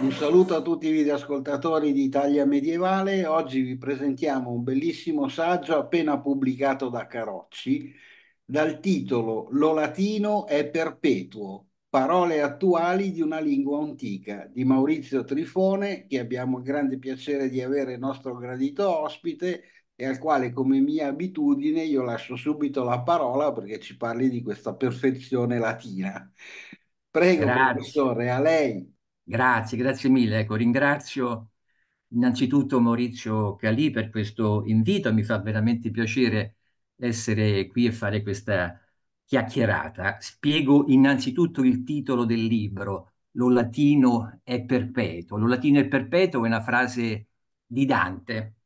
Un saluto a tutti i videoascoltatori di Italia Medievale. Oggi vi presentiamo un bellissimo saggio appena pubblicato da Carocci dal titolo Lo latino è perpetuo, parole attuali di una lingua antica di Maurizio Trifone, che abbiamo il grande piacere di avere nostro gradito ospite, e al quale come mia abitudine io lascio subito la parola perché ci parli di questa perfezione latina. Prego, grazie. professore, a lei. Grazie, grazie mille. Ecco, ringrazio innanzitutto Maurizio Calì per questo invito, mi fa veramente piacere essere qui e fare questa chiacchierata. Spiego innanzitutto il titolo del libro, Lo latino è perpetuo. Lo latino è perpetuo è una frase di Dante,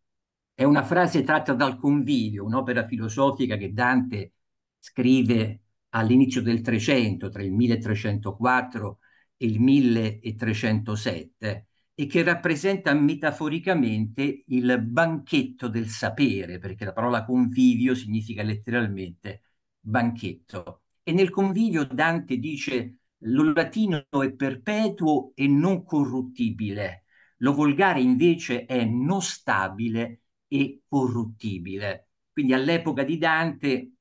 è una frase tratta dal Convivio, un'opera filosofica che Dante scrive all'inizio del Trecento, tra il 1304 e il 1307, e che rappresenta metaforicamente il banchetto del sapere, perché la parola convivio significa letteralmente banchetto. E nel convivio Dante dice lo latino è perpetuo e non corruttibile, lo volgare invece è non stabile e corruttibile. Quindi all'epoca di Dante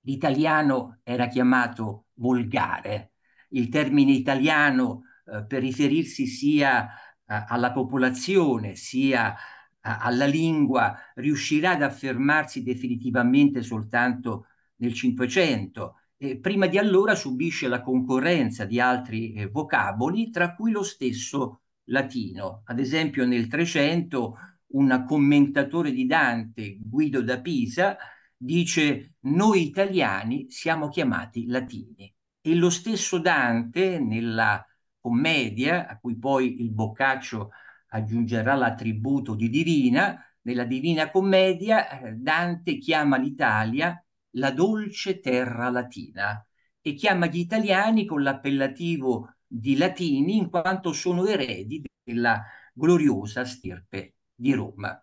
l'italiano era chiamato volgare. Il termine italiano eh, per riferirsi sia eh, alla popolazione sia eh, alla lingua riuscirà ad affermarsi definitivamente soltanto nel Cinquecento. prima di allora subisce la concorrenza di altri eh, vocaboli, tra cui lo stesso latino. Ad esempio nel Trecento un commentatore di Dante, Guido da Pisa, dice noi italiani siamo chiamati latini. E lo stesso Dante nella commedia, a cui poi il Boccaccio aggiungerà l'attributo di divina, nella Divina Commedia eh, Dante chiama l'Italia la dolce terra latina e chiama gli italiani con l'appellativo di latini in quanto sono eredi della gloriosa stirpe di Roma.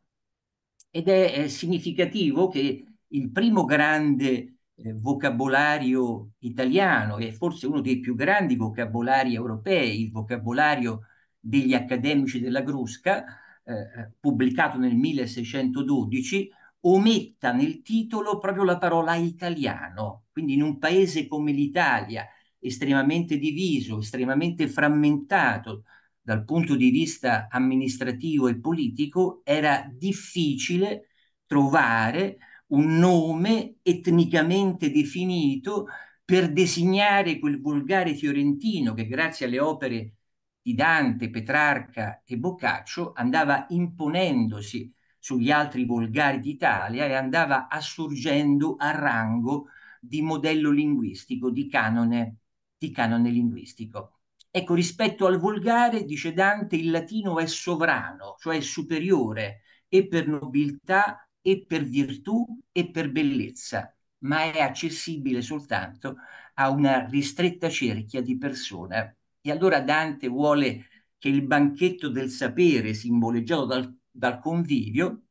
Ed è, è significativo che il primo grande eh, vocabolario italiano, e forse uno dei più grandi vocabolari europei, il vocabolario degli accademici della Grusca, eh, eh, pubblicato nel 1612, ometta nel titolo proprio la parola italiano. Quindi in un paese come l'Italia, estremamente diviso, estremamente frammentato, dal punto di vista amministrativo e politico era difficile trovare un nome etnicamente definito per designare quel volgare fiorentino che grazie alle opere di Dante, Petrarca e Boccaccio andava imponendosi sugli altri volgari d'Italia e andava assurgendo a rango di modello linguistico, di canone, di canone linguistico. Ecco, rispetto al volgare, dice Dante, il latino è sovrano, cioè superiore, e per nobiltà, e per virtù, e per bellezza, ma è accessibile soltanto a una ristretta cerchia di persone. E allora Dante vuole che il banchetto del sapere, simboleggiato dal, dal convivio,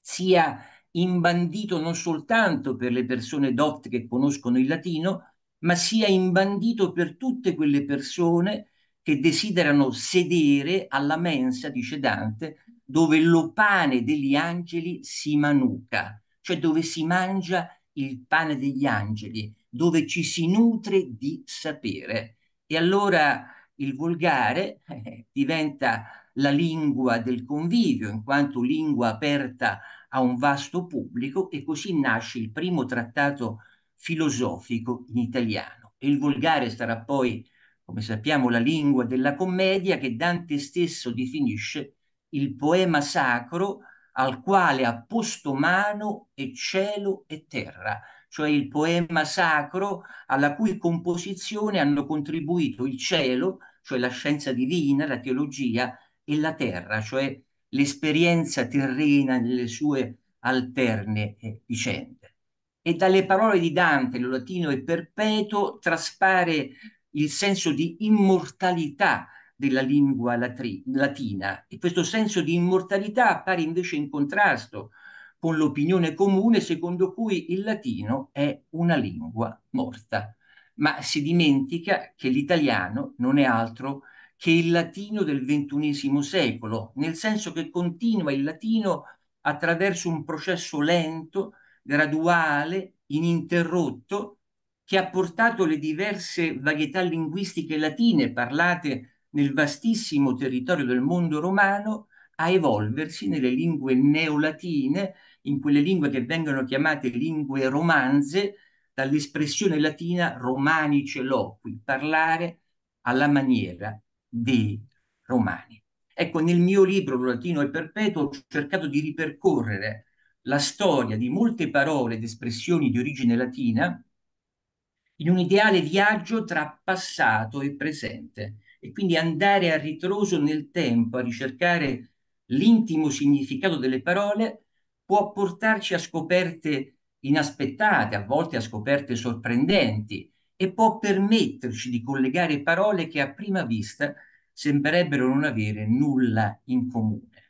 sia imbandito non soltanto per le persone dotte che conoscono il latino, ma sia imbandito per tutte quelle persone che desiderano sedere alla mensa, dice Dante, dove lo pane degli angeli si manuca, cioè dove si mangia il pane degli angeli, dove ci si nutre di sapere. E allora il volgare eh, diventa la lingua del convivio, in quanto lingua aperta a un vasto pubblico, e così nasce il primo trattato filosofico in italiano. E il volgare sarà poi, come sappiamo, la lingua della commedia che Dante stesso definisce il poema sacro al quale ha posto mano e cielo e terra, cioè il poema sacro alla cui composizione hanno contribuito il cielo, cioè la scienza divina, la teologia, e la terra, cioè l'esperienza terrena nelle sue alterne eh, vicende e dalle parole di Dante, lo latino è perpetuo, traspare il senso di immortalità della lingua latri- latina e questo senso di immortalità appare invece in contrasto con l'opinione comune secondo cui il latino è una lingua morta, ma si dimentica che l'italiano non è altro che il latino del XXI secolo, nel senso che continua il latino attraverso un processo lento graduale, ininterrotto, che ha portato le diverse varietà linguistiche latine parlate nel vastissimo territorio del mondo romano a evolversi nelle lingue neolatine, in quelle lingue che vengono chiamate lingue romanze, dall'espressione latina romanice loqui, parlare alla maniera dei romani. Ecco, nel mio libro, latino e perpetuo, ho cercato di ripercorrere la storia di molte parole ed espressioni di origine latina in un ideale viaggio tra passato e presente e quindi andare a ritroso nel tempo a ricercare l'intimo significato delle parole può portarci a scoperte inaspettate, a volte a scoperte sorprendenti e può permetterci di collegare parole che a prima vista sembrerebbero non avere nulla in comune.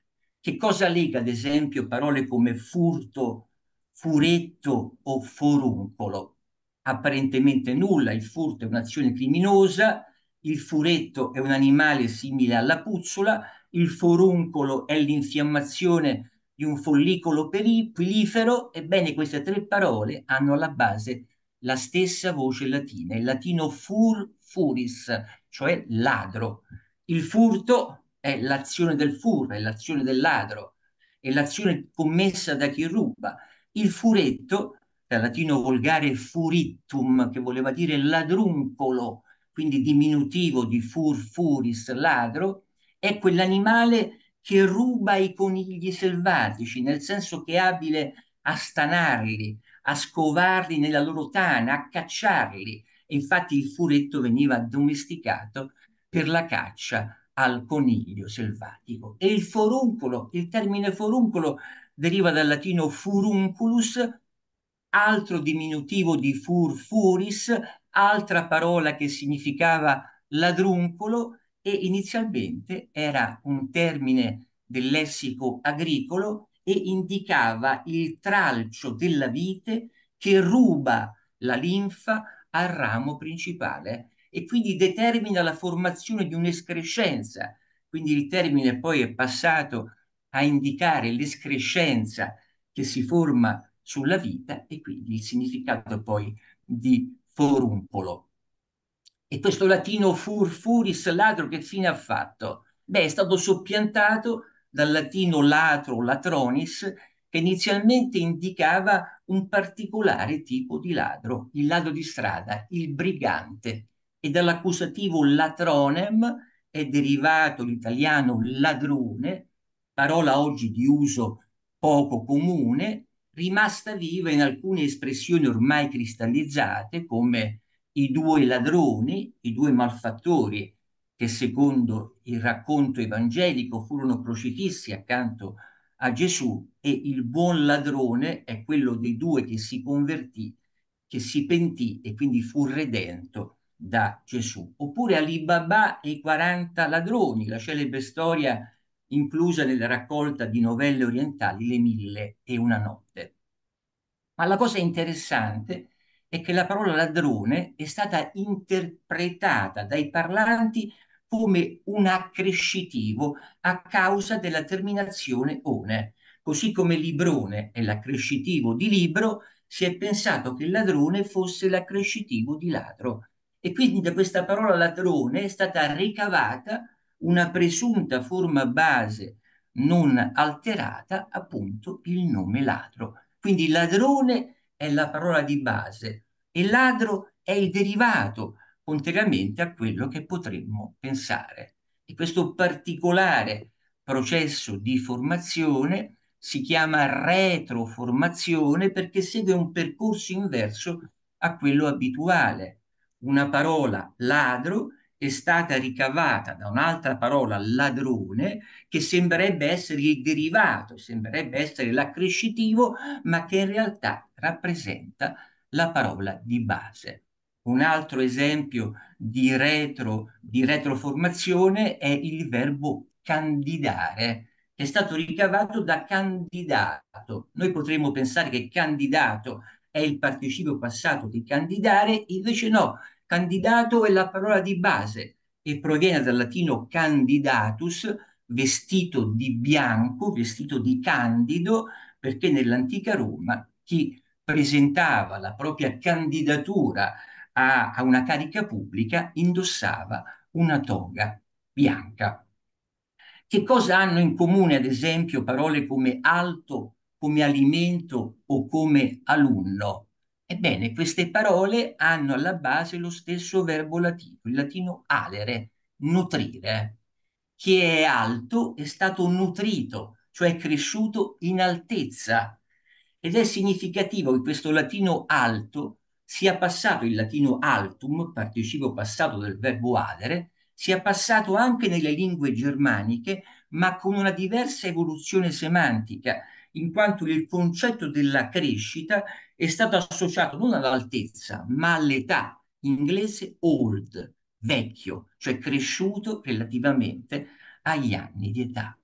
Che cosa lega, ad esempio, parole come furto, furetto o foruncolo? Apparentemente nulla, il furto è un'azione criminosa, il furetto è un animale simile alla puzzola, il foruncolo è l'infiammazione di un follicolo pilifero, ebbene queste tre parole hanno alla base la stessa voce latina, il latino fur furis, cioè ladro. Il furto è l'azione del furto, è l'azione del ladro, è l'azione commessa da chi ruba. Il furetto, dal latino volgare furittum, che voleva dire ladruncolo, quindi diminutivo di fur furis, ladro, è quell'animale che ruba i conigli selvatici, nel senso che è abile a stanarli, a scovarli nella loro tana, a cacciarli. infatti il furetto veniva addomesticato per la caccia al coniglio selvatico. E il foruncolo, il termine foruncolo deriva dal latino furunculus, altro diminutivo di fur furis, altra parola che significava ladruncolo e inizialmente era un termine del lessico agricolo e indicava il tralcio della vite che ruba la linfa al ramo principale e quindi determina la formazione di un'escrescenza. Quindi il termine poi è passato a indicare l'escrescenza che si forma sulla vita e quindi il significato poi di forumpolo. E questo latino fur furis ladro che fine ha fatto? Beh, è stato soppiantato dal latino latro latronis che inizialmente indicava un particolare tipo di ladro, il ladro di strada, il brigante e dall'accusativo latronem è derivato l'italiano ladrone, parola oggi di uso poco comune, rimasta viva in alcune espressioni ormai cristallizzate come i due ladroni, i due malfattori, che secondo il racconto evangelico furono crocifissi accanto a Gesù e il buon ladrone è quello dei due che si convertì, che si pentì e quindi fu redento da Gesù. Oppure Alibaba e i 40 ladroni, la celebre storia inclusa nella raccolta di novelle orientali Le mille e una notte. Ma la cosa interessante è che la parola ladrone è stata interpretata dai parlanti come un accrescitivo a causa della terminazione one. Così come librone è l'accrescitivo di libro, si è pensato che il ladrone fosse l'accrescitivo di ladro. E quindi da questa parola ladrone è stata ricavata una presunta forma base non alterata, appunto il nome ladro. Quindi ladrone è la parola di base e ladro è il derivato, contrariamente a quello che potremmo pensare. E questo particolare processo di formazione si chiama retroformazione perché segue un percorso inverso a quello abituale una parola ladro è stata ricavata da un'altra parola ladrone che sembrerebbe essere il derivato, sembrerebbe essere l'accrescitivo, ma che in realtà rappresenta la parola di base. Un altro esempio di, retro, di retroformazione è il verbo candidare, che è stato ricavato da candidato. Noi potremmo pensare che candidato è il participio passato di candidare, invece no, candidato è la parola di base e proviene dal latino candidatus, vestito di bianco, vestito di candido, perché nell'antica Roma chi presentava la propria candidatura a, a una carica pubblica indossava una toga bianca. Che cosa hanno in comune, ad esempio, parole come alto come alimento o come alunno. Ebbene, queste parole hanno alla base lo stesso verbo latino, il latino alere, nutrire. Chi è alto è stato nutrito, cioè cresciuto in altezza. Ed è significativo che questo latino alto sia passato, il latino altum, participo passato del verbo alere, sia passato anche nelle lingue germaniche, ma con una diversa evoluzione semantica, in quanto il concetto della crescita è stato associato non all'altezza, ma all'età, in inglese old, vecchio, cioè cresciuto relativamente agli anni di età.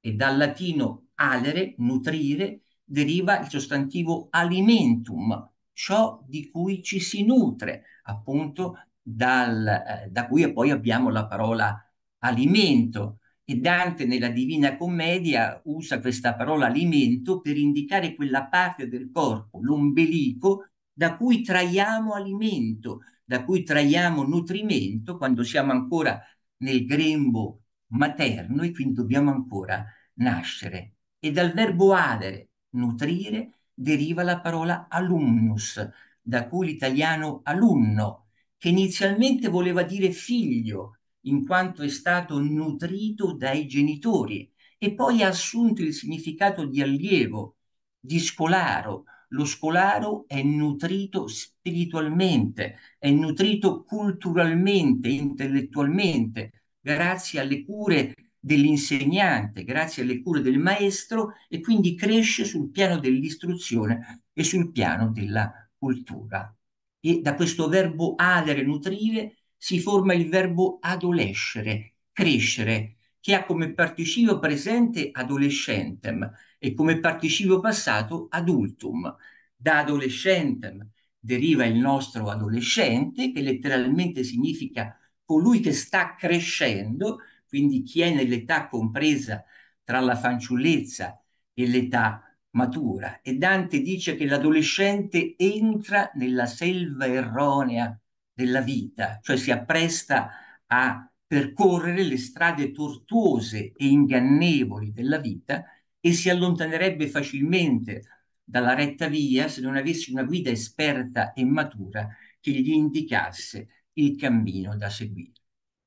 E dal latino alere, nutrire, deriva il sostantivo alimentum, ciò di cui ci si nutre, appunto dal, eh, da cui poi abbiamo la parola alimento. E Dante nella Divina Commedia usa questa parola alimento per indicare quella parte del corpo, l'ombelico, da cui traiamo alimento, da cui traiamo nutrimento quando siamo ancora nel grembo materno e quindi dobbiamo ancora nascere. E dal verbo adere, nutrire, deriva la parola alumnus, da cui l'italiano alunno, che inizialmente voleva dire figlio, in quanto è stato nutrito dai genitori e poi ha assunto il significato di allievo, di scolaro. Lo scolaro è nutrito spiritualmente, è nutrito culturalmente, intellettualmente, grazie alle cure dell'insegnante, grazie alle cure del maestro e quindi cresce sul piano dell'istruzione e sul piano della cultura. E da questo verbo adere, nutrire, si forma il verbo adolescere, crescere, che ha come participio presente adolescentem e come participio passato adultum. Da adolescentem deriva il nostro adolescente, che letteralmente significa colui che sta crescendo, quindi chi è nell'età compresa tra la fanciullezza e l'età matura. E Dante dice che l'adolescente entra nella selva erronea della vita, cioè si appresta a percorrere le strade tortuose e ingannevoli della vita e si allontanerebbe facilmente dalla retta via se non avesse una guida esperta e matura che gli indicasse il cammino da seguire.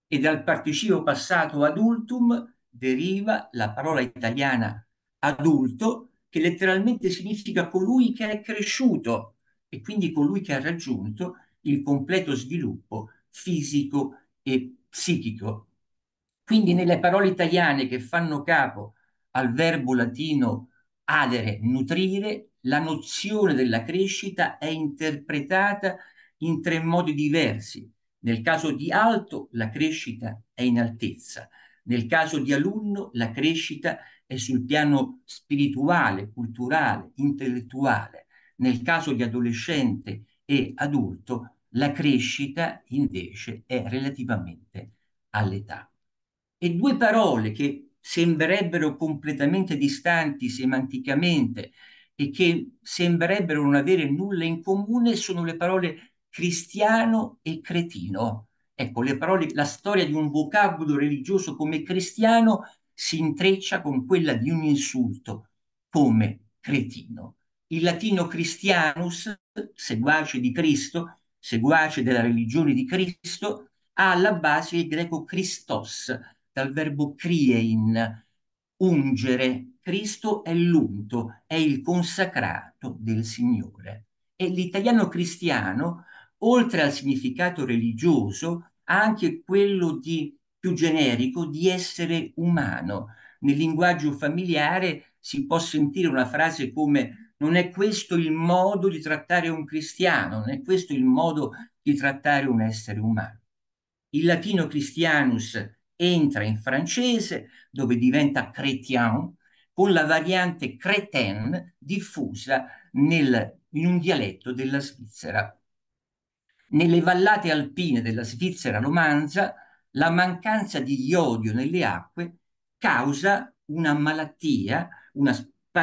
E dal participio passato adultum deriva la parola italiana adulto, che letteralmente significa colui che è cresciuto e quindi colui che ha raggiunto il completo sviluppo fisico e psichico. Quindi nelle parole italiane che fanno capo al verbo latino adere, nutrire, la nozione della crescita è interpretata in tre modi diversi. Nel caso di alto, la crescita è in altezza. Nel caso di alunno, la crescita è sul piano spirituale, culturale, intellettuale. Nel caso di adolescente, e adulto la crescita invece è relativamente all'età. E due parole che sembrerebbero completamente distanti semanticamente e che sembrerebbero non avere nulla in comune sono le parole cristiano e cretino. Ecco, le parole, la storia di un vocabolo religioso come cristiano si intreccia con quella di un insulto come cretino il latino Christianus, seguace di Cristo, seguace della religione di Cristo, ha alla base il greco Christos, dal verbo criein, ungere. Cristo è l'unto, è il consacrato del Signore. E l'italiano cristiano, oltre al significato religioso, ha anche quello di più generico di essere umano. Nel linguaggio familiare si può sentire una frase come non è questo il modo di trattare un cristiano, non è questo il modo di trattare un essere umano. Il latino christianus entra in francese, dove diventa chrétien, con la variante cretin diffusa nel, in un dialetto della Svizzera. Nelle vallate alpine della Svizzera romanza, la mancanza di iodio nelle acque causa una malattia, una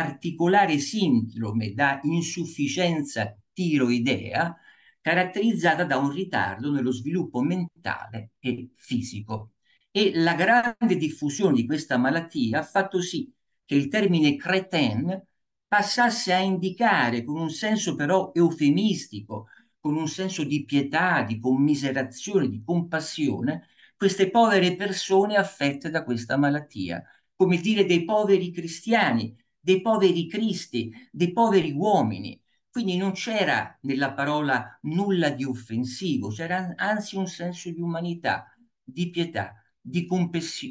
particolare sindrome da insufficienza tiroidea caratterizzata da un ritardo nello sviluppo mentale e fisico. E la grande diffusione di questa malattia ha fatto sì che il termine cretin passasse a indicare con un senso però eufemistico, con un senso di pietà, di commiserazione, di compassione, queste povere persone affette da questa malattia, come dire dei poveri cristiani dei poveri cristi, dei poveri uomini. Quindi non c'era nella parola nulla di offensivo, c'era anzi un senso di umanità, di pietà, di,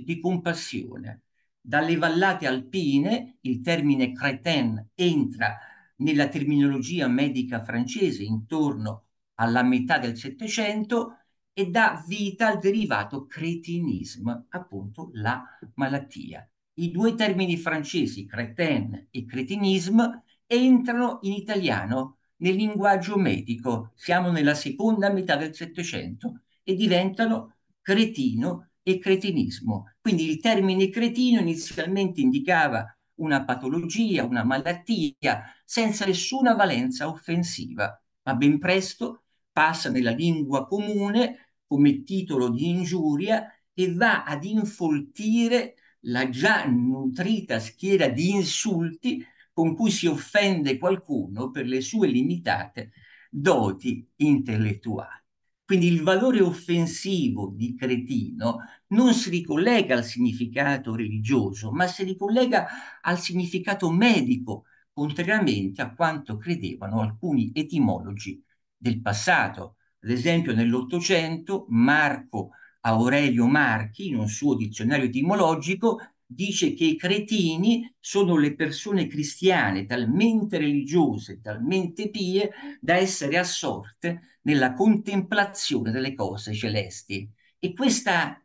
di compassione. Dalle vallate alpine il termine cretin entra nella terminologia medica francese intorno alla metà del Settecento e dà vita al derivato cretinismo, appunto la malattia i due termini francesi cretin e cretinisme entrano in italiano nel linguaggio medico, siamo nella seconda metà del Settecento, e diventano cretino e cretinismo. Quindi il termine cretino inizialmente indicava una patologia, una malattia, senza nessuna valenza offensiva, ma ben presto passa nella lingua comune come titolo di ingiuria e va ad infoltire la già nutrita schiera di insulti con cui si offende qualcuno per le sue limitate doti intellettuali. Quindi il valore offensivo di cretino non si ricollega al significato religioso, ma si ricollega al significato medico, contrariamente a quanto credevano alcuni etimologi del passato. Ad esempio nell'Ottocento Marco Aurelio Marchi, in un suo dizionario etimologico, dice che i cretini sono le persone cristiane talmente religiose, talmente pie, da essere assorte nella contemplazione delle cose celesti. E questa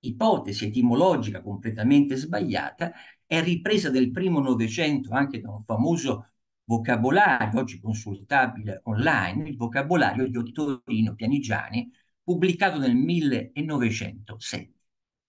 ipotesi etimologica completamente sbagliata è ripresa del primo Novecento anche da un famoso vocabolario, oggi consultabile online, il vocabolario di Ottorino Pianigiani, pubblicato nel 1907.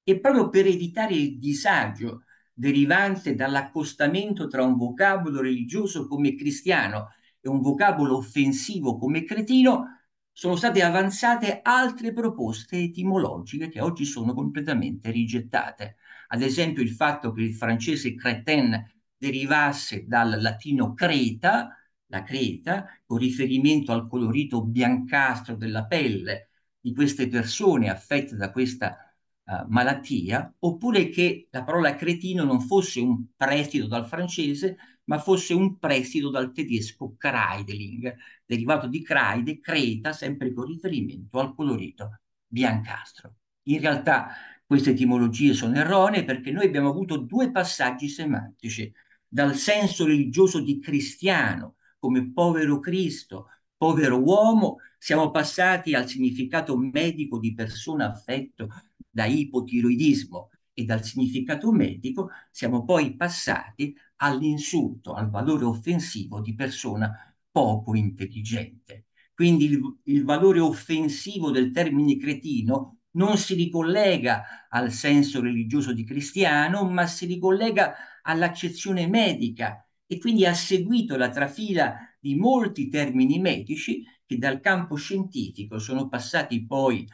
E proprio per evitare il disagio derivante dall'accostamento tra un vocabolo religioso come cristiano e un vocabolo offensivo come cretino, sono state avanzate altre proposte etimologiche che oggi sono completamente rigettate. Ad esempio il fatto che il francese cretin derivasse dal latino creta, la creta, con riferimento al colorito biancastro della pelle di queste persone affette da questa uh, malattia, oppure che la parola cretino non fosse un prestito dal francese, ma fosse un prestito dal tedesco Kreideling, derivato di Kreide, Creta, sempre con riferimento al colorito biancastro. In realtà queste etimologie sono erronee perché noi abbiamo avuto due passaggi semantici, dal senso religioso di cristiano, come povero Cristo, povero uomo, siamo passati al significato medico di persona affetto da ipotiroidismo e dal significato medico siamo poi passati all'insulto, al valore offensivo di persona poco intelligente. Quindi il, il valore offensivo del termine cretino non si ricollega al senso religioso di cristiano, ma si ricollega all'accezione medica e quindi ha seguito la trafila di molti termini medici che dal campo scientifico sono passati poi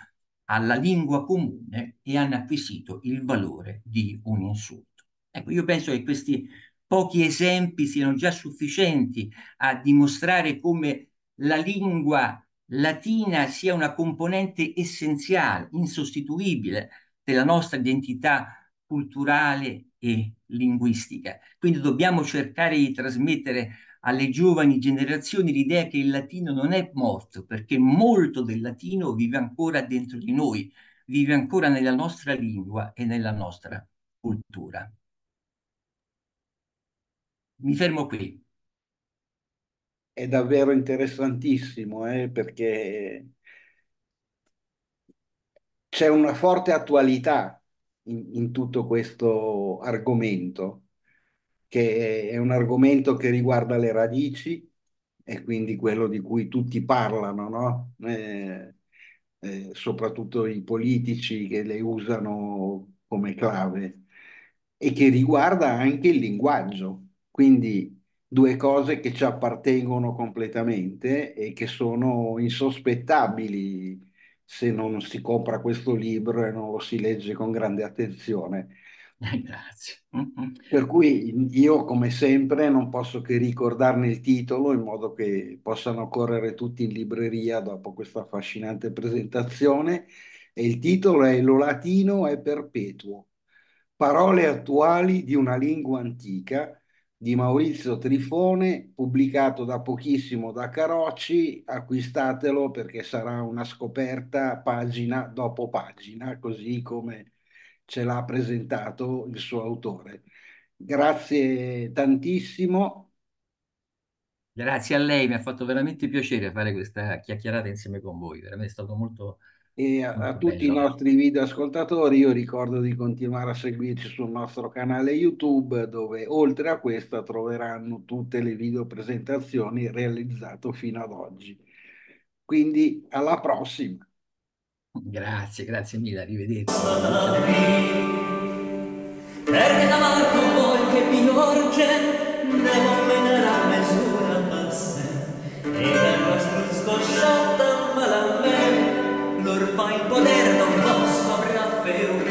alla lingua comune e hanno acquisito il valore di un insulto. Ecco, io penso che questi pochi esempi siano già sufficienti a dimostrare come la lingua latina sia una componente essenziale, insostituibile della nostra identità culturale e linguistica. Quindi dobbiamo cercare di trasmettere alle giovani generazioni l'idea che il latino non è morto, perché molto del latino vive ancora dentro di noi, vive ancora nella nostra lingua e nella nostra cultura. Mi fermo qui. È davvero interessantissimo, eh, perché c'è una forte attualità in, in tutto questo argomento, che è un argomento che riguarda le radici e quindi quello di cui tutti parlano, no? Eh, eh, soprattutto i politici che le usano come clave e che riguarda anche il linguaggio. Quindi due cose che ci appartengono completamente e che sono insospettabili se non si compra questo libro e non lo si legge con grande attenzione. Grazie. Mm-hmm. Per cui io, come sempre, non posso che ricordarne il titolo in modo che possano correre tutti in libreria dopo questa affascinante presentazione. E il titolo è Lo latino è perpetuo, parole attuali di una lingua antica di Maurizio Trifone, pubblicato da pochissimo da Carocci. Acquistatelo perché sarà una scoperta pagina dopo pagina, così come ce l'ha presentato il suo autore. Grazie tantissimo. Grazie a lei, mi ha fatto veramente piacere fare questa chiacchierata insieme con voi, veramente è stato molto e a, a tutti i nostri video ascoltatori io ricordo di continuare a seguirci sul nostro canale YouTube dove oltre a questa troveranno tutte le video presentazioni realizzate fino ad oggi. Quindi alla prossima. Grazie, grazie mille, arrivederci. Perché davanti a voi che mi orge, devo menare a misura basse, e nel vostro scosciato. ormai il poder, non posso a feo